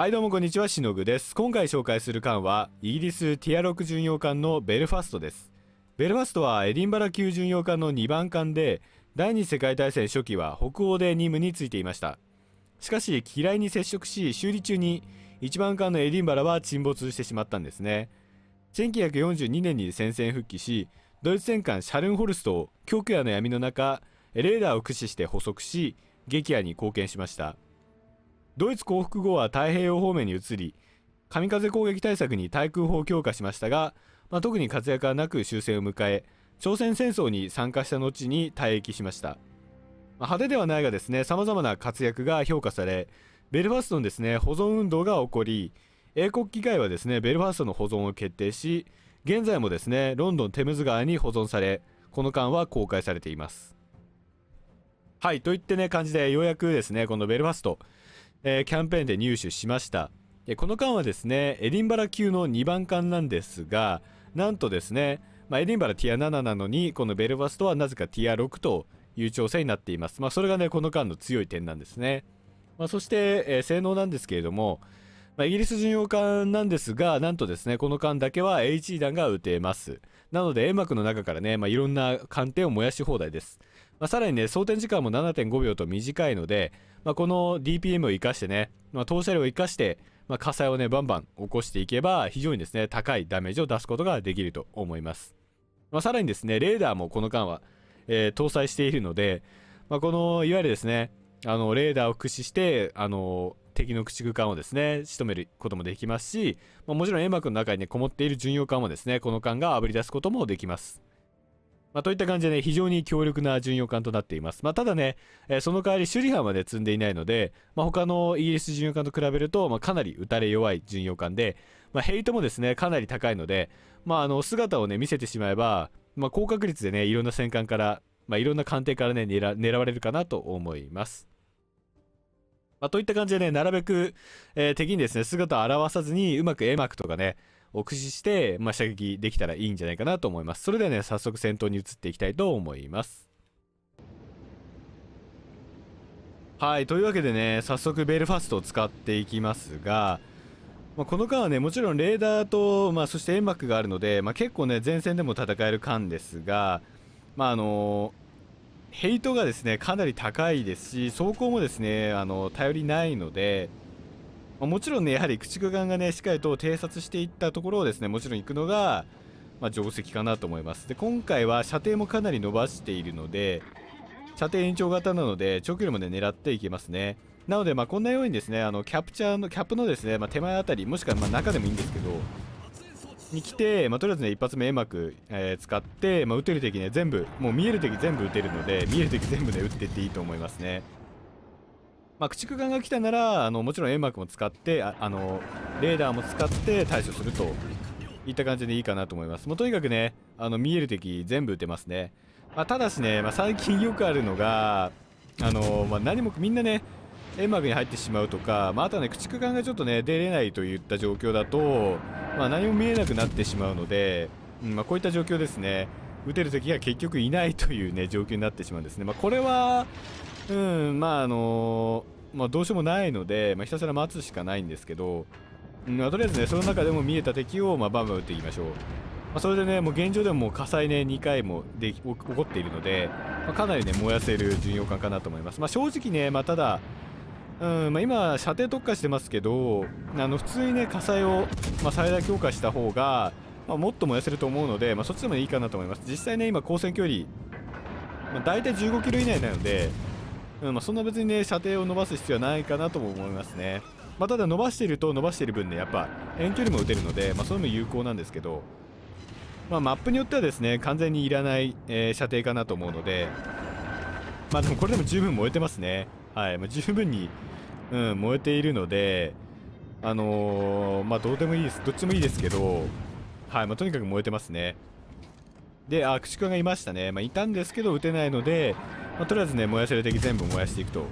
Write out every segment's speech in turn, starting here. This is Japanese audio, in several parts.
はいどうもこんにちはしのぐです今回紹介する艦はイギリスティア6巡洋艦のベルファストですベルファストはエディンバラ級巡洋艦の2番艦で第二次世界大戦初期は北欧で任務についていましたしかし機雷に接触し修理中に1番艦のエディンバラは沈没してしまったんですね1942年に戦線復帰しドイツ戦艦シャルンホルストを極夜の闇の中レーダーを駆使して捕捉し撃破に貢献しましたドイツ降伏後は太平洋方面に移り神風攻撃対策に対空砲を強化しましたが、まあ、特に活躍はなく終戦を迎え朝鮮戦争に参加した後に退役しました、まあ、派手ではないがですねさまざまな活躍が評価されベルファストのですね保存運動が起こり英国議会はですねベルファストの保存を決定し現在もですねロンドンテムズ川に保存されこの間は公開されていますはいといってね感じでようやくですねこのベルファストえー、キャンペーンで入手しましたこの間はですねエディンバラ級の2番艦なんですがなんとですね、まあ、エディンバラティア7なのにこのベルファストはなぜかティア6という調整になっています、まあ、それがねこの間の強い点なんですね、まあ、そして、えー、性能なんですけれども、まイギリス巡洋艦なんですがなんとですねこの艦だけは H 弾が撃てますなので円幕の中からね、まあ、いろんな艦艇を燃やし放題ですまあ、さらにね、装填時間も7.5秒と短いので、まあ、この DPM を生かしてね、まあ、投射量を生かして、ま火災をね、バンバン起こしていけば、非常にですね、高いダメージを出すことができると思います。まさらにですね、レーダーもこの間は、えー、搭載しているので、まこの、いわゆるですね、あの、レーダーを駆使して、あの、敵の駆逐艦をですね、仕留めることもできますし、まもちろん煙幕の中にね、こもっている巡洋艦もですね、この艦が炙り出すこともできます。まあ、といった感じでね、非常に強力な巡洋艦となっています。まあ、ただね、えー、その代わり首里浜で積んでいないので、まあ、他のイギリス巡洋艦と比べると、まあ、かなり打たれ弱い巡洋艦で、まあ、ヘイトもですね、かなり高いので、まあ、あの、姿をね、見せてしまえば、まあ、高確率でね、いろんな戦艦から、まあ、いろんな艦艇からね狙、狙われるかなと思います。まあ、といった感じでね、なるべく、えー、敵にですね、姿を現さずに、うまく絵幕とかね、を駆使して、まあ、射撃できたらいいんじゃないかなと思います。それではね、早速戦闘に移っていきたいと思います。はい、というわけでね、早速ベルファストを使っていきますが、まあ、この間はね、もちろんレーダーと、まあ、そして煙幕があるので、まあ、結構ね、前線でも戦える間ですが、まあ、あのヘイトがですね、かなり高いですし、走行もですね、あの、頼りないので、まもちろんねやはり駆逐艦がねしっかりと偵察していったところをですねもちろん行くのが、まあ、定石かなと思いますで今回は射程もかなり伸ばしているので射程延長型なので長距離もね狙っていけますねなのでまあこんなようにですねあのキャプチャーのキャップのですね、まあ、手前あたりもしくはま中でもいいんですけどに来て、まあ、とりあえずね一発目うまく、えー、使って、まあ、撃てる敵ね全部もう見える敵全部撃てるので見える敵全部ね撃ってっていいと思いますねまあ、駆逐艦が来たならあのもちろん煙幕も使ってあのレーダーも使って対処するといった感じでいいかなと思いますもうとにかくねあの見える敵全部撃てますね、まあ、ただしね、まあ、最近よくあるのがあの、まあ、何もみんなね煙幕に入ってしまうとか、まあ、あとはね駆逐艦がちょっとね出れないといった状況だと、まあ、何も見えなくなってしまうので、うんまあ、こういった状況ですね撃てる敵が結局いないというね状況になってしまうんですね、まあ、これはうんまああのまあ、どうしようもないので、まあ、ひたすら待つしかないんですけど、うんまとりあえずねその中でも見えた敵を、まあ、バンバン撃っていきましょう、まあ、それでねもう現状でもも火災ね2回もで起こっているので、まあ、かなりね燃やせる巡洋艦かなと思います、まあ、正直ね、まあ、ただうんまあ、今、射程特化してますけどあの普通にね火災を、まあ、最大強化した方が、まあ、もっと燃やせると思うので、まあ、そっちでもいいかなと思います実際ね今、光線距離、まあ、大体15キロ以内なので、うんまあ、そんな別にね射程を伸ばす必要はないかなとも思いますね、まあ、ただ伸ばしてると伸ばしてる分ねやっぱ遠距離も打てるので、まあ、それも有効なんですけど、まあ、マップによってはですね完全にいらない、えー、射程かなと思うのでまあでもこれでも十分燃えてますねはい、まあ、十分に、うん、燃えているのであのー、まあどうでもいいですどっちもいいですけどはい、まあ、とにかく燃えてますねであ駆逐艦がいましたねまあいたんですけど撃てないのでまあ、とりあえずね燃やせる敵全部燃やしていくと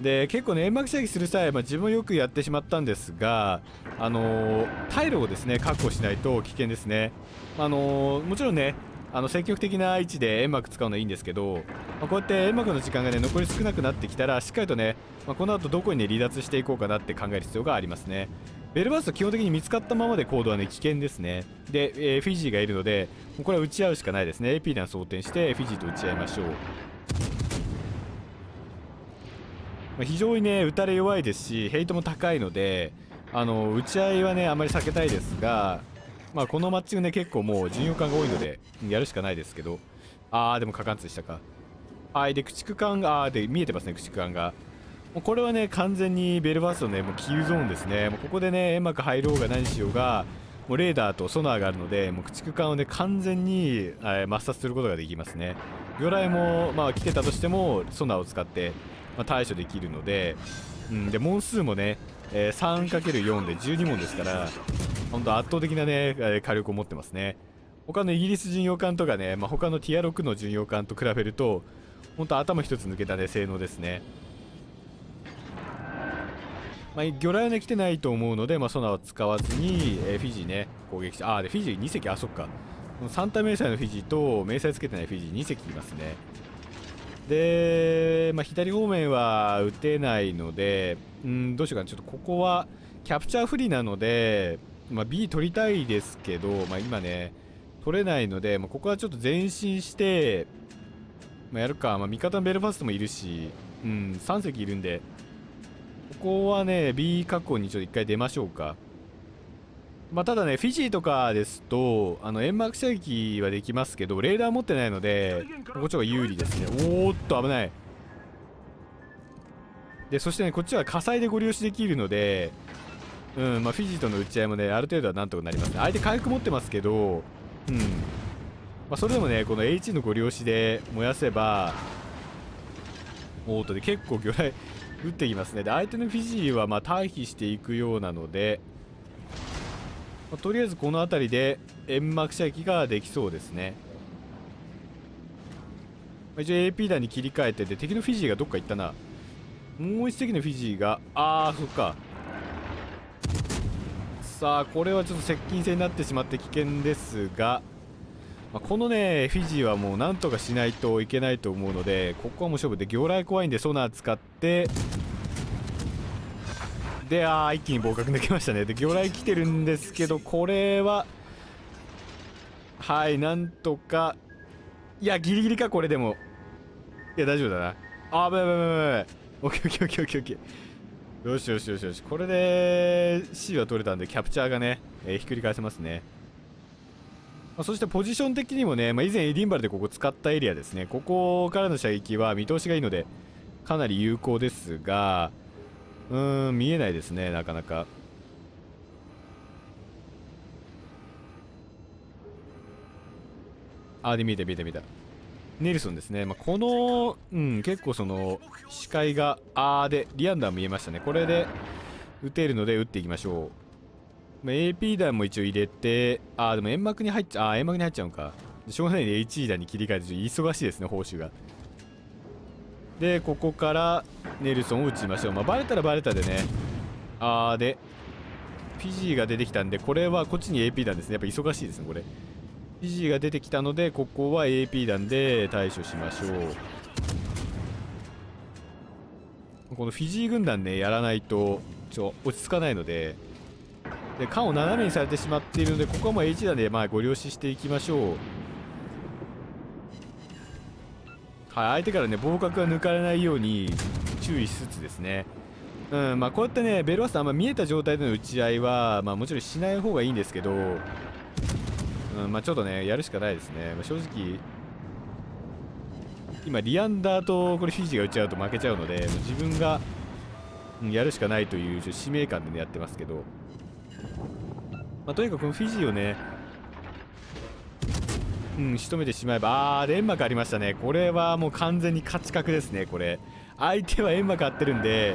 で結構ね煙幕射撃する際、まあ、自分よくやってしまったんですがあのー、退路をですね確保しないと危険ですねあのー、もちろんねあの積極的な位置で煙幕使うのはいいんですけど、まあ、こうやって煙幕の時間がね残り少なくなってきたらしっかりとね、まあ、この後どこに、ね、離脱していこうかなって考える必要がありますねベルバースト基本的に見つかったままで行動はね、危険ですね。で、えー、フィジーがいるので、もうこれは打ち合うしかないですね。AP 弾装填して、フィジーと打ち合いましょう。まあ、非常にね、打たれ弱いですし、ヘイトも高いので、あの、打ち合いはね、あまり避けたいですが、まあ、このマッチングね、結構もう巡洋艦が多いので、やるしかないですけど、あー、でも過貫通したか。はい、で、駆逐艦が、あー、で、見えてますね、駆逐艦が。もうこれはね完全にベルファーストねもうキルゾーンですねもうここでねうまく入ろうが何しようがもうレーダーとソナーがあるのでもう駆逐艦をね完全に、え抹殺することができますね魚雷もまあ来てたとしてもソナーを使って、まあ、対処できるので、うん、で問数もね、えー、3×4 で12問ですから本当圧倒的なね火力を持ってますね他のイギリス巡洋艦とかね、まあ、他のティア6の巡洋艦と比べると本当頭一つ抜けたね性能ですねまあ、魚雷ね来てないと思うので、まあ、ソナーは使わずに、えー、フィジーね攻撃してああでフィジー2隻あそっか3体迷彩のフィジーと迷彩つけてないフィジー2隻いますねで、まあ、左方面は打てないのでうんどうしようかなちょっとここはキャプチャー不利なので、まあ、B 取りたいですけど、まあ、今ね取れないので、まあ、ここはちょっと前進して、まあ、やるか、まあ、味方のベルファストもいるし、うん、3隻いるんでここはね B 確保にちょっと一回出ましょうかまあ、ただねフィジーとかですとあの煙幕射撃はできますけどレーダー持ってないのでこっちが有利ですねおーっと危ないでそしてねこっちは火災でご利用しできるのでうんまあ、フィジーとの打ち合いもねある程度はなんとかなりますね相手回復持ってますけどうんまあ、それでもねこの H のご利用しで燃やせばおーっとで結構魚雷撃ってきますねで相手のフィジーはま退避していくようなので、まあ、とりあえずこの辺りで煙幕射撃ができそうですね、まあ、一応 AP 弾に切り替えてで敵のフィジーがどっか行ったなもう一隻のフィジーがああそっかさあこれはちょっと接近戦になってしまって危険ですがまあ、このね、フィジーはもうなんとかしないといけないと思うので、ここはもう勝負で、魚雷怖いんでソナー使って、で、あ一気に合格できましたね。で、魚雷来てるんですけど、これは、はい、なんとか、いや、ギリギリか、これでも。いや、大丈夫だな。あ、ぶぶぶぶぶ。オッケーオッケーオッケーオッケー。よしよしよしよし。これで、C は取れたんで、キャプチャーがね、えー、ひっくり返せますね。まそしてポジション的にもね、まあ、以前エディンバルでここ使ったエリアですねここからの射撃は見通しがいいのでかなり有効ですがうーん見えないですねなかなかあで見えた見えた見えたネルソンですね、まあ、この、うん、結構その視界があーでリアンダー見えましたねこれで打てるので打っていきましょう AP 弾も一応入れて、ああ、でも煙幕に入っちゃう、あー、煙幕に入っちゃうのか。しょうがないね、で HE 弾に切り替えて、忙しいですね、報酬が。で、ここから、ネルソンを打ちましょう。まあ、バレたらバレたでね。あー、で、フィジーが出てきたんで、これはこっちに AP 弾ですね。やっぱ忙しいですね、これ。フィジーが出てきたので、ここは AP 弾で対処しましょう。このフィジー軍団ね、やらないと、ちょ、落ち着かないので、で缶を斜めにされてしまっているのでここはもう H 弾でまあご了承していきましょうはい相手からね防角が抜かれないように注意しつつですねうんまあ、こうやってねベルワスターあんま見えた状態での打ち合いは、まあ、もちろんしない方がいいんですけど、うんまあ、ちょっとねやるしかないですね、まあ、正直今リアンダーとこれフィジーが打ち合うと負けちゃうので自分が、うん、やるしかないという使命感で、ね、やってますけどまあ、とにかくフィジーをね、うん、仕留めてしまえば、あー、煙幕ありましたね。これはもう完全に勝ち確ですね、これ。相手は煙幕あってるんで、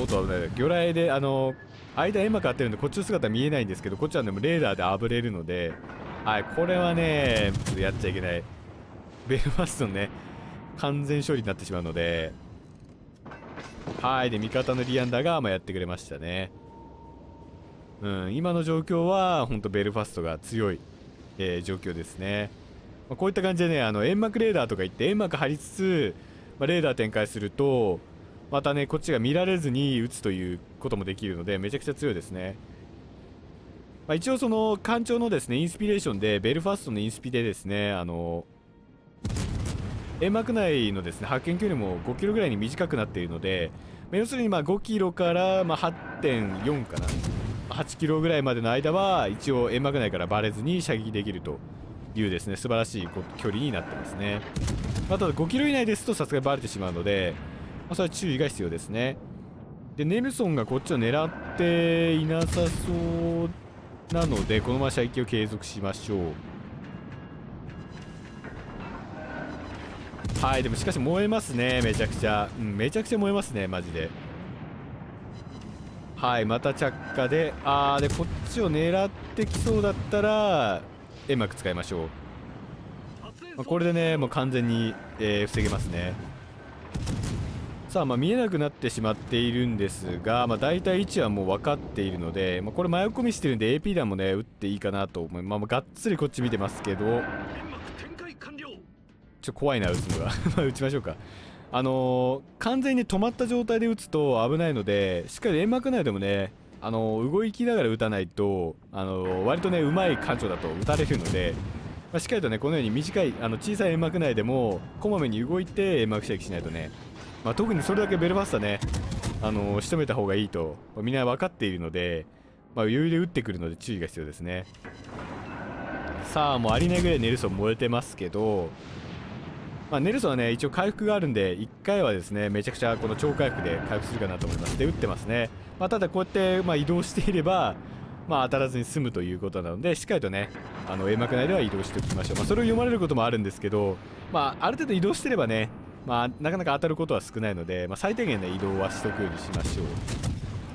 おっと魚雷で、あの、間煙幕あってるんで、こっちの姿見えないんですけど、こっちはでもレーダーであぶれるので、はい、これはね、やっちゃいけない。ベルファストのね、完全勝利になってしまうので、はい、で、味方のリアンダーが、まあ、やってくれましたね。うん、今の状況は本当ベルファストが強い、えー、状況ですね、まあ、こういった感じでねあの煙幕レーダーとか言って煙幕張りつつ、まあ、レーダー展開するとまたねこっちが見られずに撃つということもできるのでめちゃくちゃ強いですね、まあ、一応その艦長のですねインスピレーションでベルファストのインスピでですねあの煙幕内のですね発見距離も5キロぐらいに短くなっているので、まあ、要するにまあ5キロからまあ8.4かな8キロぐらいまでの間は一応煙幕内からバレずに射撃できるというですね素晴らしい距離になってますね、まあ、ただ5キロ以内ですとさすがにバレてしまうので、まあ、それは注意が必要ですねでネムソンがこっちを狙っていなさそうなのでこのまま射撃を継続しましょうはいでもしかし燃えますねめちゃくちゃ、うん、めちゃくちゃ燃えますねマジではいまた着火でああでこっちを狙ってきそうだったら煙幕使いましょう、まあ、これでねもう完全に、えー、防げますねさあ、まあ、見えなくなってしまっているんですが、まあ、大体位置はもう分かっているので、まあ、これ前をこみしてるんで AP 弾もね打っていいかなと思いまあ、まあ、がっつりこっち見てますけどちょ怖いな打つのが 打ちましょうかあのー、完全に止まった状態で打つと危ないので、しっかり煙幕内でもね、あのー、動きながら打たないと、あのー、割とね、うまい館長だと打たれるので、まあ、しっかりとね、このように短い、あの、小さい煙幕内でも、こまめに動いて煙幕射撃しないとね、まあ、特にそれだけベルファスタね、あの仕留めた方がいいと、まあ、みんな分かっているので、まあ、余裕で打ってくるので注意が必要ですね。さあ、もうありないぐらいネルソン燃えてますけど、まあ、ネルソンはね、一応回復があるんで、1回はですね、めちゃくちゃこの超回復で回復するかなと思います。で、打ってますね。まあ、ただこうやって、ま移動していれば、まあ、当たらずに済むということなので、しっかりとね、あの、A 幕内では移動しておきましょう。まあ、それを読まれることもあるんですけど、まあ、ある程度移動してればね、まあ、なかなか当たることは少ないので、まあ、最低限ね、移動はしておくようにしましょ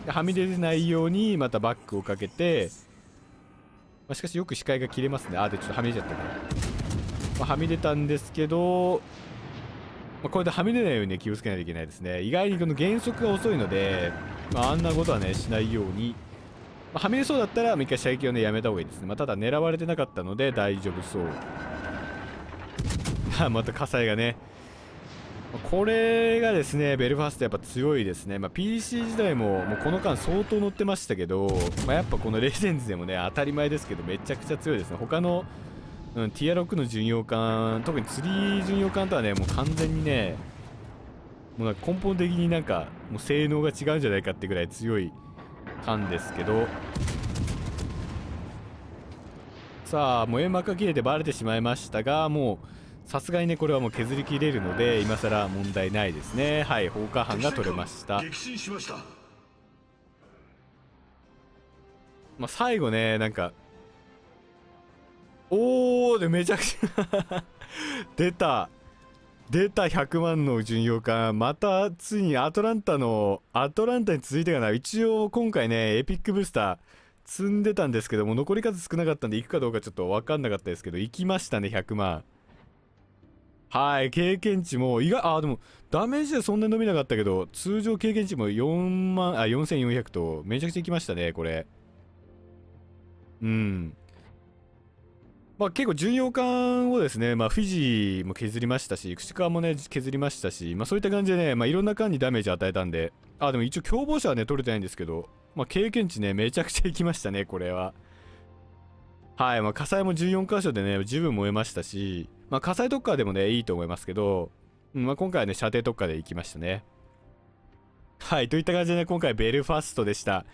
う。はみ出ないように、またバックをかけて、まあ、しかしよく視界が切れますね。あ、で、ちょっとはみ出ちゃったらまあ、はみ出たんですけど、まあ、これではみ出ないように、ね、気をつけないといけないですね意外にこの減速が遅いので、まあ、あんなことはねしないように、まあ、はみ出そうだったらもう一回射撃をねやめた方がいいですね、まあ、ただ狙われてなかったので大丈夫そう また火災がねこれがですね、ベルファーストやっぱ強いですね。まあ、PC 時代ももうこの間相当乗ってましたけど、まあ、やっぱこのレジェンズでもね、当たり前ですけど、めちゃくちゃ強いですね。他のうん、ティア6の巡洋艦、特に釣り巡洋艦とはね、もう完全にね、もうなんか根本的になんか、もう性能が違うんじゃないかってぐらい強い艦ですけど、さあ、もう円幕が切れてバレてしまいましたが、もう、さすがにね、これはもう削り切れるので、今更問題ないですね。はい、放火犯が取れました。激震しました。まあ、最後ね、なんか、おーでめちゃくちゃ 出た出た100万の巡洋艦またついにアトランタのアトランタに続いてかな一応今回ねエピックブースター積んでたんですけども残り数少なかったんで行くかどうかちょっと分かんなかったですけど行きましたね100万はい経験値も意外あでもダメージでそんなに伸びなかったけど通常経験値も4万あ4400とめちゃくちゃ行きましたねこれうんまあ、結構巡洋艦をですね、まあ、フィジーも削りましたし、串川もね、削りましたし、まあ、そういった感じでね、まあ、いろんな艦にダメージ与えたんで、あ、でも一応共謀者はね、取れてないんですけど、まあ、経験値ね、めちゃくちゃいきましたね、これは。はい、まあ、火災も14箇所でね、十分燃えましたし、まあ、火災特化でもね、いいと思いますけど、うん、まあ、今回はね、射程特化でいきましたね。はい、といった感じでね、今回ベルファストでした。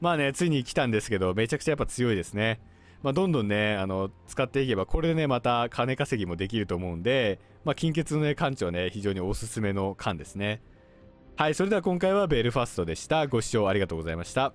まあね、ついに来たんですけど、めちゃくちゃやっぱ強いですね。まあ、どんどんねあの使っていけばこれでねまた金稼ぎもできると思うんで、まあ、金欠のね館長ね非常におすすめの館ですねはいそれでは今回はベルファストでしたご視聴ありがとうございました